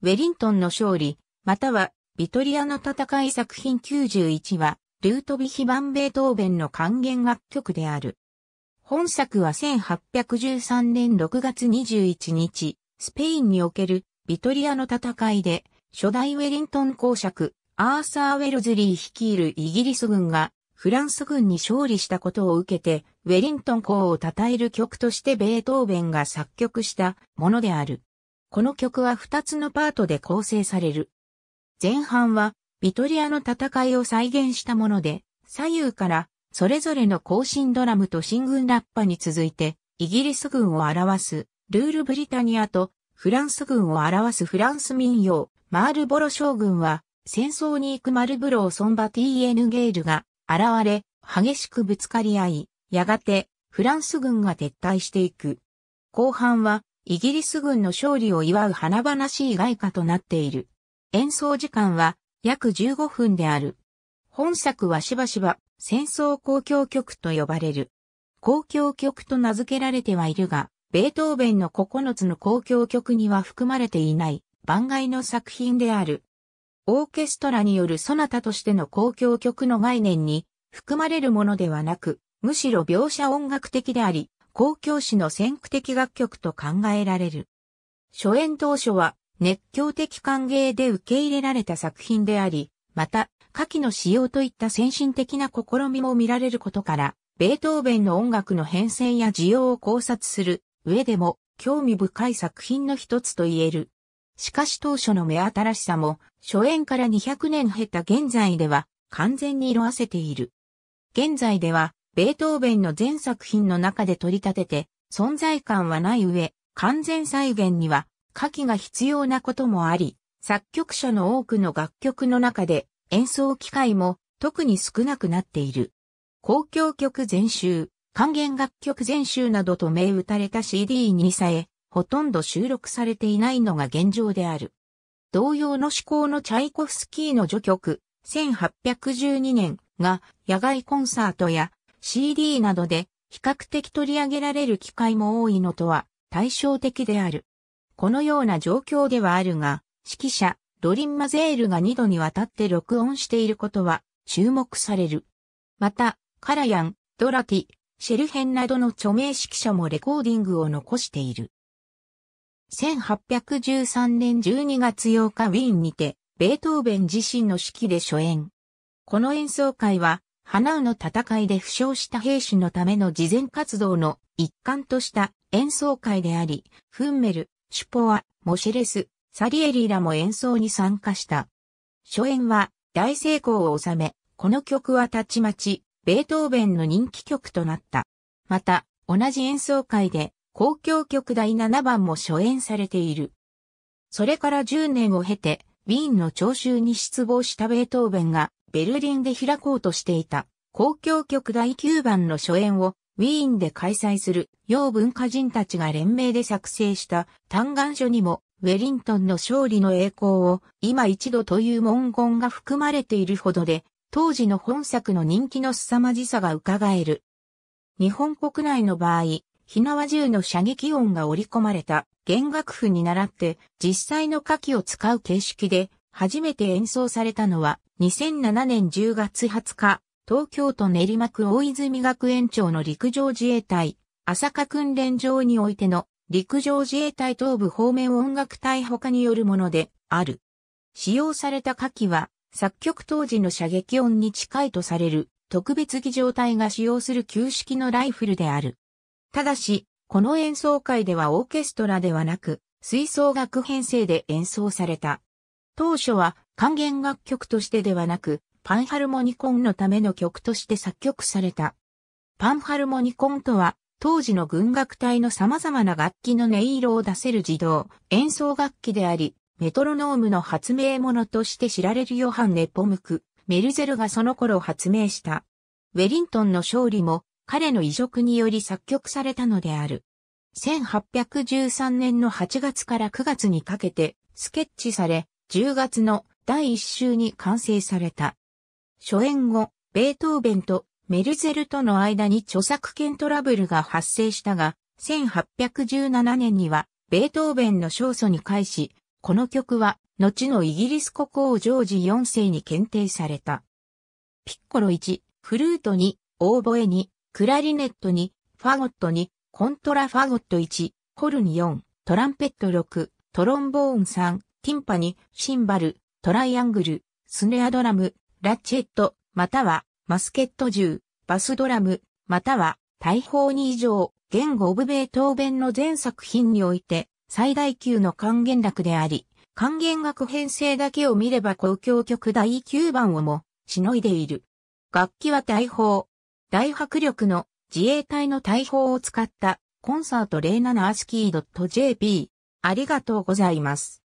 ウェリントンの勝利、または、ビトリアの戦い作品91は、ルートビヒバンベートーベンの還元楽曲である。本作は1813年6月21日、スペインにおけるビトリアの戦いで、初代ウェリントン公爵、アーサー・ウェルズリー率いるイギリス軍が、フランス軍に勝利したことを受けて、ウェリントン公を称える曲としてベートーベンが作曲したものである。この曲は2つのパートで構成される。前半は、ビトリアの戦いを再現したもので、左右から、それぞれの行進ドラムと進軍ラッパに続いて、イギリス軍を表す、ルールブリタニアと、フランス軍を表すフランス民謡、マールボロ将軍は、戦争に行くマルブローソンバティーエヌゲールが、現れ、激しくぶつかり合い、やがて、フランス軍が撤退していく。後半は、イギリス軍の勝利を祝う花々しい外貨となっている。演奏時間は約15分である。本作はしばしば戦争交響曲と呼ばれる。交響曲と名付けられてはいるが、ベートーベンの9つの交響曲には含まれていない番外の作品である。オーケストラによるソナタとしての交響曲の概念に含まれるものではなく、むしろ描写音楽的であり、公共史の先駆的楽曲と考えられる。初演当初は熱狂的歓迎で受け入れられた作品であり、また、下記の使用といった先進的な試みも見られることから、ベートーベンの音楽の変遷や需要を考察する上でも興味深い作品の一つと言える。しかし当初の目新しさも、初演から200年経った現在では完全に色あせている。現在ではベートーベンの全作品の中で取り立てて、存在感はない上、完全再現には、下記が必要なこともあり、作曲者の多くの楽曲の中で演奏機会も特に少なくなっている。公共曲全集、還元楽曲全集などと銘打たれた CD にさえ、ほとんど収録されていないのが現状である。同様の思考のチャイコフスキーの序曲、1812年が野外コンサートや CD などで比較的取り上げられる機会も多いのとは対照的である。このような状況ではあるが、指揮者、ドリンマゼールが2度にわたって録音していることは注目される。また、カラヤン、ドラティ、シェルヘンなどの著名指揮者もレコーディングを残している。1813年12月8日ウィーンにて、ベートーベン自身の指揮で初演。この演奏会は、花の戦いで負傷した兵士のための慈善活動の一環とした演奏会であり、フンメル、シュポア、モシェレス、サリエリーらも演奏に参加した。初演は大成功を収め、この曲はたちまち、ベートーベンの人気曲となった。また、同じ演奏会で、公共曲第7番も初演されている。それから10年を経て、ウィーンの聴衆に失望したベートーベンが、ベルリンで開こうとしていた公共局第9番の初演をウィーンで開催する洋文化人たちが連名で作成した嘆願書にもウェリントンの勝利の栄光を今一度という文言が含まれているほどで当時の本作の人気の凄まじさが伺える。日本国内の場合、火縄銃の射撃音が織り込まれた弦楽譜に倣って実際の火器を使う形式で初めて演奏されたのは2007年10月20日、東京都練馬区大泉学園町の陸上自衛隊、朝霞訓練場においての陸上自衛隊東部方面音楽隊他によるものである。使用された火器は作曲当時の射撃音に近いとされる特別儀状隊が使用する旧式のライフルである。ただし、この演奏会ではオーケストラではなく、吹奏楽編成で演奏された。当初は還元楽曲としてではなく、パンハルモニコンのための曲として作曲された。パンハルモニコンとは、当時の軍楽隊の様々な楽器の音色を出せる自動演奏楽器であり、メトロノームの発明者として知られるヨハン・ネポムク、メルゼルがその頃発明した。ウェリントンの勝利も彼の移植により作曲されたのである。1813年の8月から9月にかけてスケッチされ、10月の第1週に完成された。初演後、ベートーベンとメルゼルとの間に著作権トラブルが発生したが、1817年にはベートーベンの勝訴に返し、この曲は後のイギリス国王ジョージ4世に検定された。ピッコロ1、フルート2、オーボエ2、クラリネット2、ファゴット2、コントラファゴット1、ホルン4、トランペット6、トロンボーン3、ティンパニ、シンバル、トライアングル、スネアドラム、ラチェット、またはマスケット銃、バスドラム、または大砲に以上、言語オブベートーベンの全作品において最大級の還元楽であり、還元楽編成だけを見れば公共曲第9番をもしのいでいる。楽器は大砲。大迫力の自衛隊の大砲を使ったコンサート 07ASCII.jp ありがとうございます。